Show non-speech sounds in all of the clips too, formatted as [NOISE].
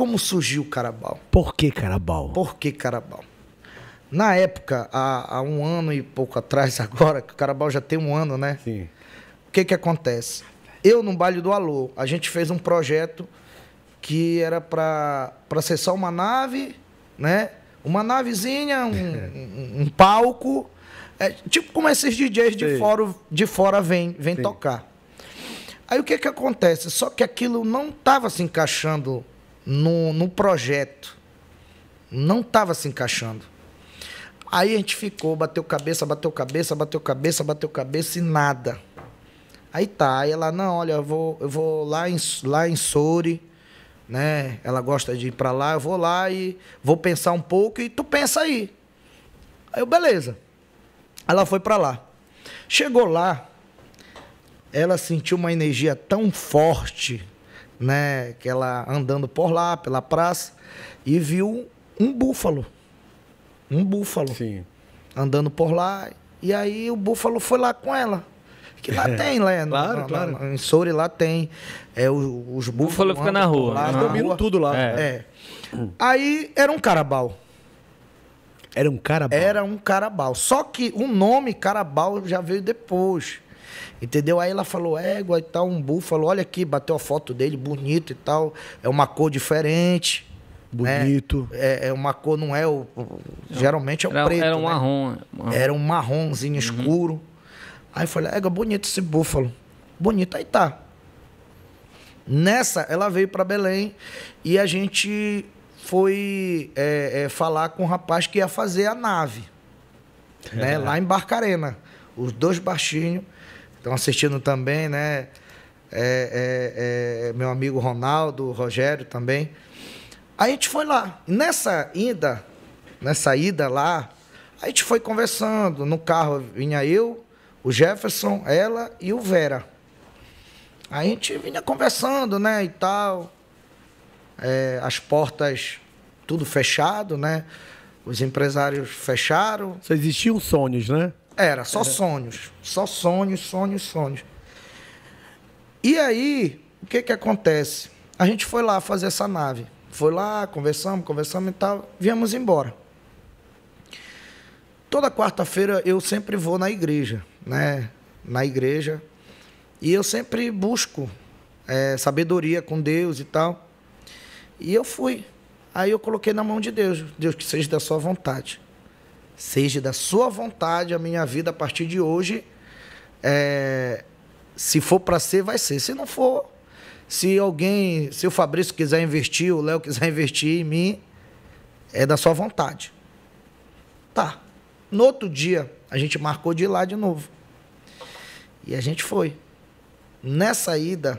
Como surgiu o Carabal? Por que Carabal? Por que Carabal? Na época, há, há um ano e pouco atrás, [LAUGHS] agora, que o Carabal já tem um ano, né? Sim. O que que acontece? Eu, no Baile do Alô, a gente fez um projeto que era para ser só uma nave, né? Uma navezinha, um, [LAUGHS] um, um palco. É, tipo como esses DJs de fora, de fora vêm vem, vem tocar. Aí o que que acontece? Só que aquilo não estava se encaixando no, no projeto. Não estava se encaixando. Aí a gente ficou, bateu cabeça, bateu cabeça, bateu cabeça, bateu cabeça e nada. Aí tá, aí ela, não, olha, eu vou, eu vou lá em, lá em Souri, né? Ela gosta de ir para lá, eu vou lá e vou pensar um pouco e tu pensa aí. Aí eu, beleza. Ela foi para lá. Chegou lá, ela sentiu uma energia tão forte né? Que ela andando por lá, pela praça, e viu um búfalo. Um búfalo. Sim. Andando por lá. E aí o búfalo foi lá com ela. Que lá [LAUGHS] é. tem, lá. Né? Claro, claro. em Souri lá tem. É, os, os búfalos. ficam na rua. Lá, né? na rua. tudo lá. É. é. Hum. Aí era um carabal. Era um carabal? Era um carabal. Só que o nome carabal já veio depois. Entendeu? Aí ela falou, égua e tal, um búfalo, olha aqui, bateu a foto dele, bonito e tal. É uma cor diferente. Bonito. Né? É, é, uma cor, não é o. Geralmente é o era, preto. Era um né? né? marrom, Era um marronzinho uhum. escuro. Aí eu falei, égua, bonito esse búfalo. Bonito, aí tá. Nessa, ela veio para Belém e a gente foi é, é, falar com o rapaz que ia fazer a nave, né? É. lá em Barcarena. Os dois baixinhos Estão assistindo também, né? É, é, é, meu amigo Ronaldo, Rogério também. A gente foi lá. Nessa ida, nessa ida lá, a gente foi conversando. No carro vinha eu, o Jefferson, ela e o Vera. A gente vinha conversando, né, e tal. É, as portas tudo fechado, né? Os empresários fecharam. Só existiam sonhos, né? Era, só sonhos. Só sonhos, sonhos, sonhos. E aí, o que que acontece? A gente foi lá fazer essa nave. Foi lá, conversamos, conversamos e tal. Viemos embora. Toda quarta-feira eu sempre vou na igreja, né? Na igreja. E eu sempre busco é, sabedoria com Deus e tal. E eu fui. Aí eu coloquei na mão de Deus. Deus, que seja da sua vontade. Seja da sua vontade a minha vida a partir de hoje. É, se for para ser, vai ser. Se não for, se alguém, se o Fabrício quiser investir, o Léo quiser [LAUGHS] investir em mim, é da sua vontade. Tá. No outro dia, a gente marcou de ir lá de novo. E a gente foi. Nessa ida,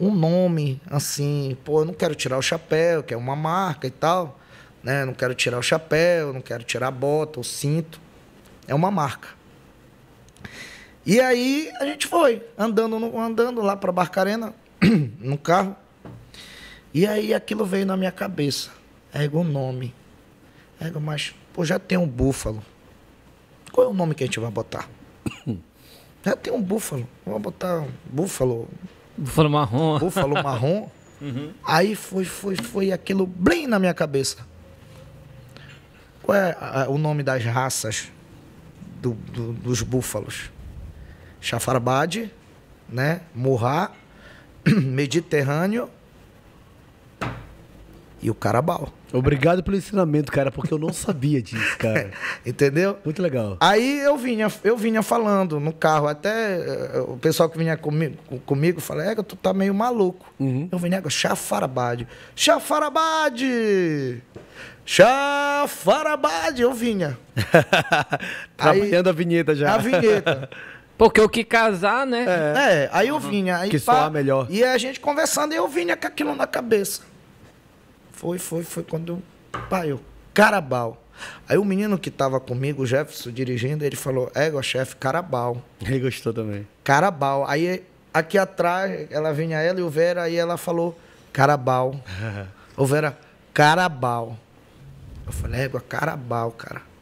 um nome, assim, pô, eu não quero tirar o chapéu, que é uma marca e tal. Né? Não quero tirar o chapéu, não quero tirar a bota, o cinto. É uma marca. E aí a gente foi andando, andando lá para Barcarena, [CLEARS THROAT] no carro. E aí aquilo veio na minha cabeça. Ego é o nome. Ego, é mas pô, já tem um búfalo. Qual é o nome que a gente vai botar? [COUGHS] já tem um búfalo. Vamos botar um búfalo. Búfalo marrom. Búfalo marrom. [LAUGHS] uhum. Aí foi, foi, foi aquilo bem na minha cabeça. Qual é o nome das raças do, do, dos búfalos? Chafarbade, né? Murrá, [CLEARS THROAT] Mediterrâneo e o carabal. Obrigado pelo ensinamento, cara, porque eu não sabia disso, cara. [LAUGHS] Entendeu? Muito legal. Aí eu vinha, eu vinha falando no carro, até eh, o pessoal que vinha comigo, comigo fala é, tu tá meio maluco. Uhum. Eu vinha, Chafarabade. Chafarabade! Chafarabade! Eu vinha. [LAUGHS] Trabalhando tá aí, a vinheta já. A vinheta. [LAUGHS] Porque o que casar, né? É, é aí eu uhum. vinha. Aí, que pá, soar melhor. E a gente conversando e eu vinha com aquilo na cabeça. Foi, foi, foi quando paiu. Carabal. Aí o menino que estava comigo, o Jefferson, dirigindo, ele falou, égua, chefe, Carabal. [LAUGHS] Ele gostou também. Carabal. Aí aqui atrás, ela vinha ela e o Vera, aí ela falou, Carabal. [LAUGHS] o Vera, Carabal. Eu falei, égua, Carabal, cara.